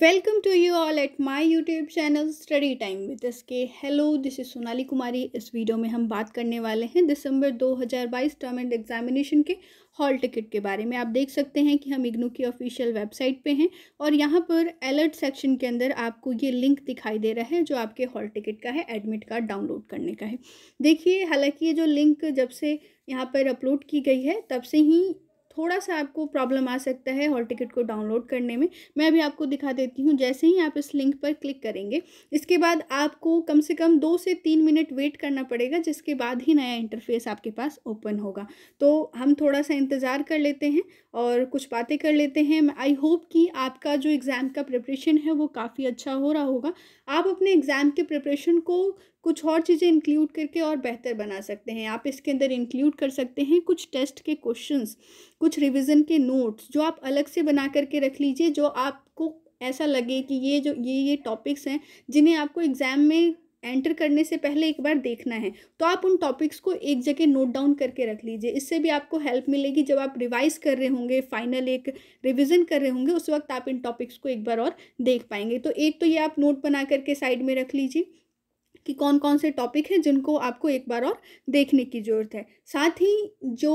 welcome to you all at my YouTube channel Study Time with S K hello this is Sonali Kumari इस वीडियो में हम बात करने वाले हैं दिसंबर 2022 टर्म एंड एग्जामिनेशन के हॉल टिकट के बारे में आप देख सकते हैं कि हम इग्नू की ऑफिशियल वेबसाइट पे हैं और यहाँ पर अलर्ट सेक्शन के अंदर आपको ये लिंक दिखाई दे रहा है जो आपके हॉल टिकट का है एडमिट कार्ड डाउनलोड करने का है देखिए हालाँकि ये जो लिंक जब से यहाँ पर अपलोड की गई है तब से ही थोड़ा सा आपको प्रॉब्लम आ सकता है हॉल टिकट को डाउनलोड करने में मैं अभी आपको दिखा देती हूँ जैसे ही आप इस लिंक पर क्लिक करेंगे इसके बाद आपको कम से कम दो से तीन मिनट वेट करना पड़ेगा जिसके बाद ही नया इंटरफेस आपके पास ओपन होगा तो हम थोड़ा सा इंतज़ार कर लेते हैं और कुछ बातें कर लेते हैं आई होप कि आपका जो एग्ज़ाम का प्रिपरेशन है वो काफ़ी अच्छा हो रहा होगा आप अपने एग्ज़ाम के प्रिपरेशन को कुछ और चीज़ें इंक्लूड करके और बेहतर बना सकते हैं आप इसके अंदर इंक्लूड कर सकते हैं कुछ टेस्ट के क्वेश्चंस कुछ रिवीजन के नोट्स जो आप अलग से बना करके रख लीजिए जो आपको ऐसा लगे कि ये जो ये ये टॉपिक्स हैं जिन्हें आपको एग्ज़ाम में एंटर करने से पहले एक बार देखना है तो आप उन टॉपिक्स को एक जगह नोट डाउन करके रख लीजिए इससे भी आपको हेल्प मिलेगी जब आप रिवाइज कर रहे होंगे फाइनल एक रिवीजन कर रहे होंगे उस वक्त आप इन टॉपिक्स को एक बार और देख पाएंगे तो एक तो ये आप नोट बना करके साइड में रख लीजिए कि कौन कौन से टॉपिक हैं जिनको आपको एक बार और देखने की ज़रूरत है साथ ही जो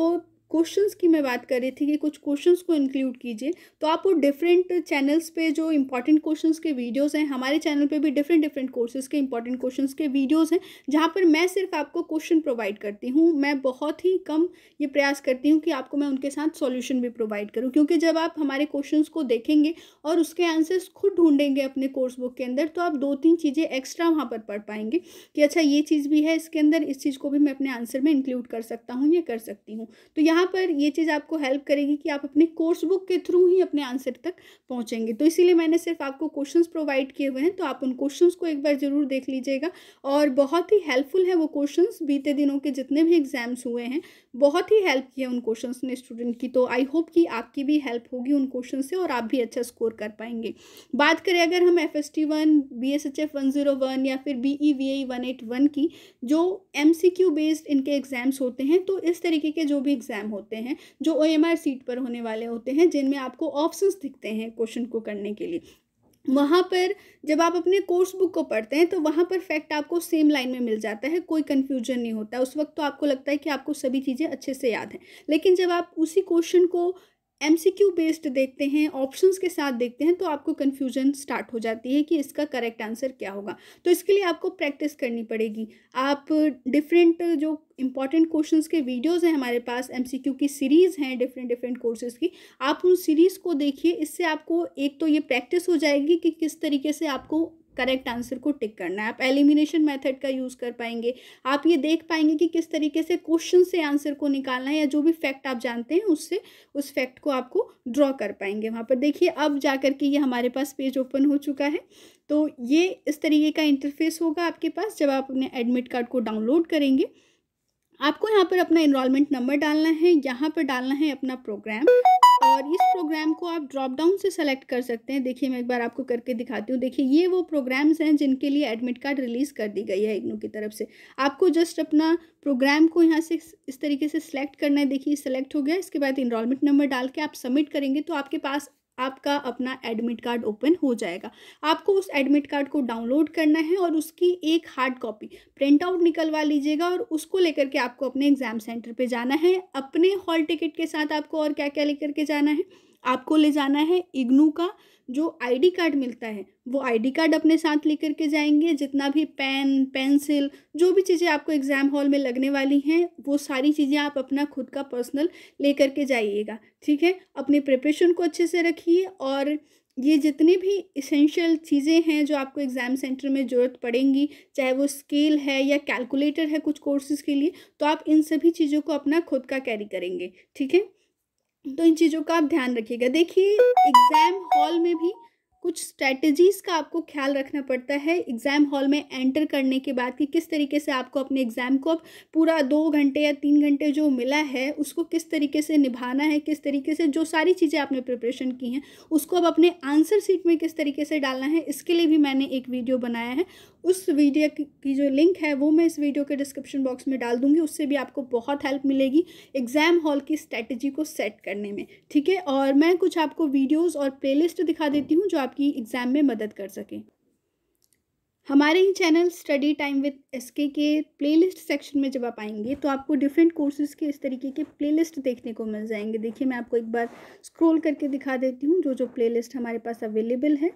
क्वेश्चंस की मैं बात कर रही थी कि कुछ क्वेश्चंस को इंक्लूड कीजिए तो आप वो डिफरेंट चैनल्स पे जो इंपॉर्टेंट क्वेश्चंस के वीडियोस हैं हमारे चैनल पे भी डिफरेंट डिफरेंट कोर्सेज के इंपॉर्टेंट क्वेश्चंस के वीडियोस हैं जहाँ पर मैं सिर्फ आपको क्वेश्चन प्रोवाइड करती हूँ मैं बहुत ही कम ये प्रयास करती हूँ कि आपको मैं उनके साथ सोल्यूशन भी प्रोवाइड करूँ क्योंकि जब आप हमारे क्वेश्चन को देखेंगे और उसके आंसर्स खुद ढूंढेंगे अपने कोर्स बुक के अंदर तो आप दो तीन चीज़ें एक्स्ट्रा वहाँ पर पढ़ पाएंगे कि अच्छा ये चीज़ भी है इसके अंदर इस चीज़ को भी मैं अपने आंसर में इंक्लूड कर सकता हूँ या कर सकती हूँ तो यहाँ यहाँ पर ये चीज़ आपको हेल्प करेगी कि आप अपने कोर्स बुक के थ्रू ही अपने आंसर तक पहुँचेंगे तो इसीलिए मैंने सिर्फ आपको क्वेश्चन प्रोवाइड किए हुए हैं तो आप उन क्वेश्चन को एक बार ज़रूर देख लीजिएगा और बहुत ही हेल्पफुल है वो क्वेश्चन बीते दिनों के जितने भी एग्जाम्स हुए हैं बहुत ही हेल्प किया उन क्वेश्चन ने स्टूडेंट की तो आई होप कि आपकी भी हेल्प होगी उन क्वेश्चन से और आप भी अच्छा स्कोर कर पाएंगे बात करें अगर हम F S T one B S H F one zero one या फिर B E V I one eight one की जो एम सी क्यू बेस्ड इनके एग्ज़ाम्स होते हैं तो इस तरीके के जो भी एग्ज़ाम एग्ज़ाम होते हैं जो ओ सीट पर होने वाले होते हैं जिनमें आपको ऑप्शन दिखते हैं क्वेश्चन को करने के लिए वहाँ पर जब आप अपने कोर्स बुक को पढ़ते हैं तो वहाँ पर फैक्ट आपको सेम लाइन में मिल जाता है कोई कन्फ्यूजन नहीं होता उस वक्त तो आपको लगता है कि आपको सभी चीज़ें अच्छे से याद हैं लेकिन जब आप उसी क्वेश्चन को एम सी क्यू बेस्ड देखते हैं ऑप्शंस के साथ देखते हैं तो आपको कन्फ्यूजन स्टार्ट हो जाती है कि इसका करेक्ट आंसर क्या होगा तो इसके लिए आपको प्रैक्टिस करनी पड़ेगी आप डिफरेंट जो इंपॉर्टेंट क्वेश्चंस के वीडियोस हैं हमारे पास एमसीक्यू की सीरीज़ हैं डिफरेंट डिफरेंट कोर्सेज़ की आप उन सीरीज़ को देखिए इससे आपको एक तो ये प्रैक्टिस हो जाएगी कि किस तरीके से आपको करेक्ट आंसर को टिक करना है आप एलिमिनेशन मेथड का यूज़ कर पाएंगे आप ये देख पाएंगे कि किस तरीके से क्वेश्चन से आंसर को निकालना है या जो भी फैक्ट आप जानते हैं उससे उस फैक्ट को आपको ड्रॉ कर पाएंगे वहाँ पर देखिए अब जा के ये हमारे पास पेज ओपन हो चुका है तो ये इस तरीके का इंटरफेस होगा आपके पास जब आप अपने एडमिट कार्ड को डाउनलोड करेंगे आपको यहाँ पर अपना इनरोलमेंट नंबर डालना है यहाँ पर डालना है अपना प्रोग्राम और इस प्रोग्राम को आप ड्रॉप डाउन से सेलेक्ट कर सकते हैं देखिए मैं एक बार आपको करके दिखाती हूँ देखिए ये वो प्रोग्राम्स हैं जिनके लिए एडमिट कार्ड रिलीज़ कर दी गई है इग्नू की तरफ से आपको जस्ट अपना प्रोग्राम को यहाँ से इस तरीके से सेलेक्ट करना है देखिए सेलेक्ट हो गया इसके बाद इनरोलमेंट नंबर डाल के आप सबमिट करेंगे तो आपके पास आपका अपना एडमिट कार्ड ओपन हो जाएगा आपको उस एडमिट कार्ड को डाउनलोड करना है और उसकी एक हार्ड कॉपी प्रिंट आउट निकलवा लीजिएगा और उसको लेकर के आपको अपने एग्ज़ाम सेंटर पे जाना है अपने हॉल टिकट के साथ आपको और क्या क्या लेकर के जाना है आपको ले जाना है इग्नू का जो आईडी कार्ड मिलता है वो आईडी कार्ड अपने साथ लेकर के जाएंगे जितना भी पेन पेंसिल जो भी चीज़ें आपको एग्ज़ाम हॉल में लगने वाली हैं वो सारी चीज़ें आप अपना खुद का पर्सनल लेकर के जाइएगा ठीक है अपनी प्रिपरेशन को अच्छे से रखिए और ये जितनी भी इसेंशियल चीज़ें हैं जो आपको एग्ज़ाम सेंटर में ज़रूरत पड़ेंगी चाहे वो स्केल है या कैलकुलेटर है कुछ कोर्सेज़ के लिए तो आप इन सभी चीज़ों को अपना खुद का कैरी करेंगे ठीक है तो इन चीज़ों का आप ध्यान रखिएगा देखिए एग्ज़ाम हॉल में भी कुछ स्ट्रैटेजीज़ का आपको ख्याल रखना पड़ता है एग्ज़ाम हॉल में एंटर करने के बाद कि किस तरीके से आपको अपने एग्ज़ाम को पूरा दो घंटे या तीन घंटे जो मिला है उसको किस तरीके से निभाना है किस तरीके से जो सारी चीज़ें आपने प्रिपरेशन की हैं उसको अब अपने आंसर सीट में किस तरीके से डालना है इसके लिए भी मैंने एक वीडियो बनाया है उस वीडियो की जो लिंक है वो मैं इस वीडियो के डिस्क्रिप्शन बॉक्स में डाल दूँगी उससे भी आपको बहुत हेल्प मिलेगी एग्ज़ाम हॉल की स्ट्रैटेजी को सेट करने में ठीक है और मैं कुछ आपको वीडियोज़ और प्लेलिस्ट दिखा देती हूँ जो आपकी एग्ज़ाम में मदद कर सकें हमारे ही channel Study Time with SK के प्लेलिस्ट सेक्शन में जब आप आएंगे तो आपको डिफरेंट कोर्सेज के इस तरीके के प्लेलिस्ट देखने को मिल जाएंगे देखिए मैं आपको एक बार स्क्रॉल करके दिखा देती हूँ जो जो प्लेलिस्ट हमारे पास अवेलेबल है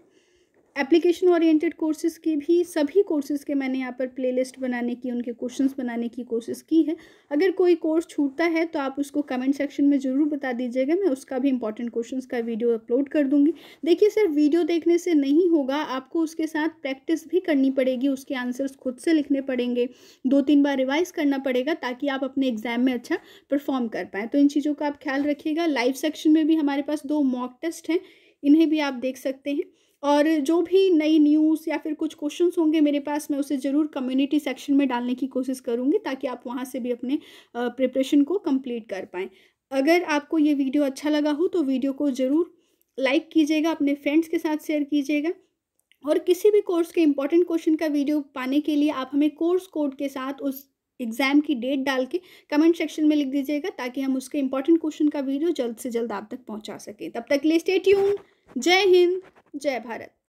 एप्लीकेशन ओरिएंटेड कोर्सेज के भी सभी कोर्सेज के मैंने यहाँ पर प्लेलिस्ट बनाने की उनके क्वेश्चंस बनाने की कोशिश की है अगर कोई कोर्स छूटता है तो आप उसको कमेंट सेक्शन में ज़रूर बता दीजिएगा मैं उसका भी इंपॉर्टेंट क्वेश्चंस का वीडियो अपलोड कर दूंगी देखिए सिर्फ वीडियो देखने से नहीं होगा आपको उसके साथ प्रैक्टिस भी करनी पड़ेगी उसके आंसर्स खुद से लिखने पड़ेंगे दो तीन बार रिवाइज़ करना पड़ेगा ताकि आप अपने एग्ज़ाम में अच्छा परफॉर्म कर पाएँ तो इन चीज़ों का आप ख्याल रखिएगा लाइव सेक्शन में भी हमारे पास दो मॉक टेस्ट हैं इन्हें भी आप देख सकते हैं और जो भी नई न्यूज़ या फिर कुछ क्वेश्चंस होंगे मेरे पास मैं उसे ज़रूर कम्युनिटी सेक्शन में डालने की कोशिश करूँगी ताकि आप वहाँ से भी अपने प्रिपरेशन को कंप्लीट कर पाएँ अगर आपको ये वीडियो अच्छा लगा हो तो वीडियो को ज़रूर लाइक कीजिएगा अपने फ्रेंड्स के साथ शेयर कीजिएगा और किसी भी कोर्स के इंपॉर्टेंट क्वेश्चन का वीडियो पाने के लिए आप हमें कोर्स कोड के साथ उस एग्ज़ाम की डेट डाल के कमेंट सेक्शन में लिख दीजिएगा ताकि हम उसके इंपॉर्टेंट क्वेश्चन का वीडियो जल्द से जल्द आप तक पहुंचा सकें तब तक लिए स्टे जय हिंद जय भारत